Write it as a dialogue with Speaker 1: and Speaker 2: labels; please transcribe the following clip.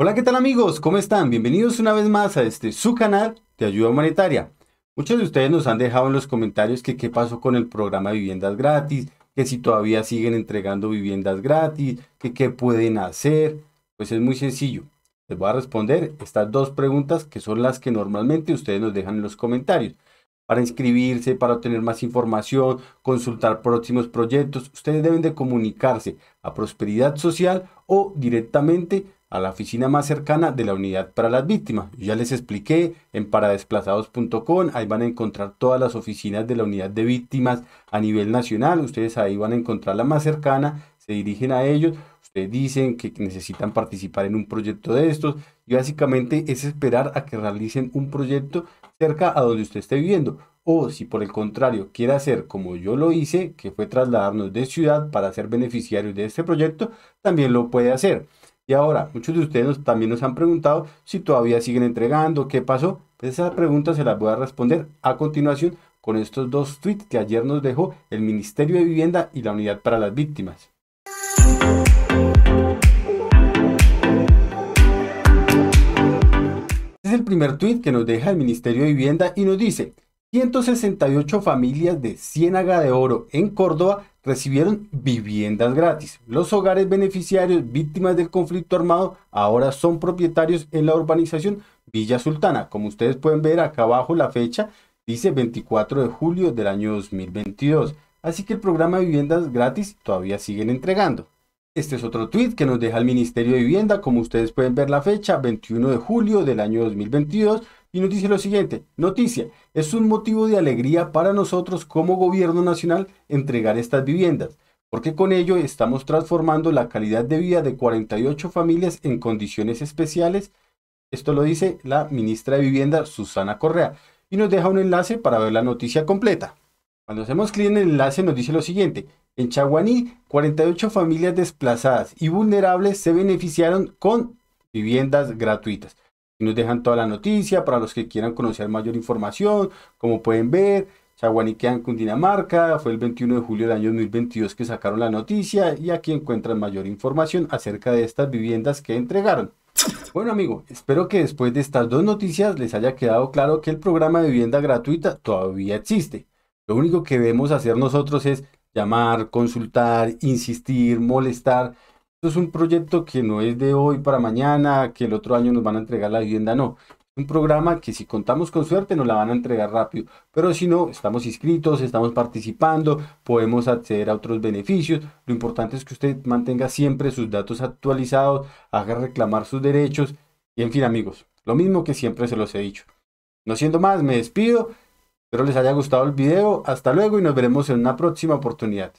Speaker 1: Hola, ¿qué tal amigos? ¿Cómo están? Bienvenidos una vez más a este su canal de ayuda humanitaria. Muchos de ustedes nos han dejado en los comentarios que qué pasó con el programa de viviendas gratis, que si todavía siguen entregando viviendas gratis, que qué pueden hacer. Pues es muy sencillo. Les voy a responder estas dos preguntas que son las que normalmente ustedes nos dejan en los comentarios. Para inscribirse, para obtener más información, consultar próximos proyectos, ustedes deben de comunicarse a Prosperidad Social o directamente a la oficina más cercana de la unidad para las víctimas. ya les expliqué en paradesplazados.com, ahí van a encontrar todas las oficinas de la unidad de víctimas a nivel nacional, ustedes ahí van a encontrar la más cercana, se dirigen a ellos, ustedes dicen que necesitan participar en un proyecto de estos y básicamente es esperar a que realicen un proyecto cerca a donde usted esté viviendo. O si por el contrario quiere hacer como yo lo hice, que fue trasladarnos de ciudad para ser beneficiarios de este proyecto, también lo puede hacer. Y ahora, muchos de ustedes también nos han preguntado si todavía siguen entregando, qué pasó. Pues esa pregunta se las voy a responder a continuación con estos dos tweets que ayer nos dejó el Ministerio de Vivienda y la Unidad para las Víctimas. Este es el primer tweet que nos deja el Ministerio de Vivienda y nos dice, 168 familias de Ciénaga de Oro en Córdoba recibieron viviendas gratis. Los hogares beneficiarios víctimas del conflicto armado ahora son propietarios en la urbanización Villa Sultana. Como ustedes pueden ver acá abajo la fecha dice 24 de julio del año 2022. Así que el programa de viviendas gratis todavía siguen entregando. Este es otro tweet que nos deja el Ministerio de Vivienda, como ustedes pueden ver la fecha, 21 de julio del año 2022, y nos dice lo siguiente, noticia, es un motivo de alegría para nosotros como gobierno nacional entregar estas viviendas, porque con ello estamos transformando la calidad de vida de 48 familias en condiciones especiales. Esto lo dice la ministra de Vivienda, Susana Correa, y nos deja un enlace para ver la noticia completa. Cuando hacemos clic en el enlace nos dice lo siguiente. En Chaguaní, 48 familias desplazadas y vulnerables se beneficiaron con viviendas gratuitas. Y nos dejan toda la noticia para los que quieran conocer mayor información. Como pueden ver, Chaguaní queda en Cundinamarca. Fue el 21 de julio del año 2022 que sacaron la noticia y aquí encuentran mayor información acerca de estas viviendas que entregaron. Bueno amigo, espero que después de estas dos noticias les haya quedado claro que el programa de vivienda gratuita todavía existe lo único que debemos hacer nosotros es llamar, consultar, insistir, molestar. Esto es un proyecto que no es de hoy para mañana, que el otro año nos van a entregar la vivienda, no. Un programa que si contamos con suerte nos la van a entregar rápido, pero si no, estamos inscritos, estamos participando, podemos acceder a otros beneficios. Lo importante es que usted mantenga siempre sus datos actualizados, haga reclamar sus derechos y en fin amigos, lo mismo que siempre se los he dicho. No siendo más, me despido Espero les haya gustado el video. Hasta luego y nos veremos en una próxima oportunidad.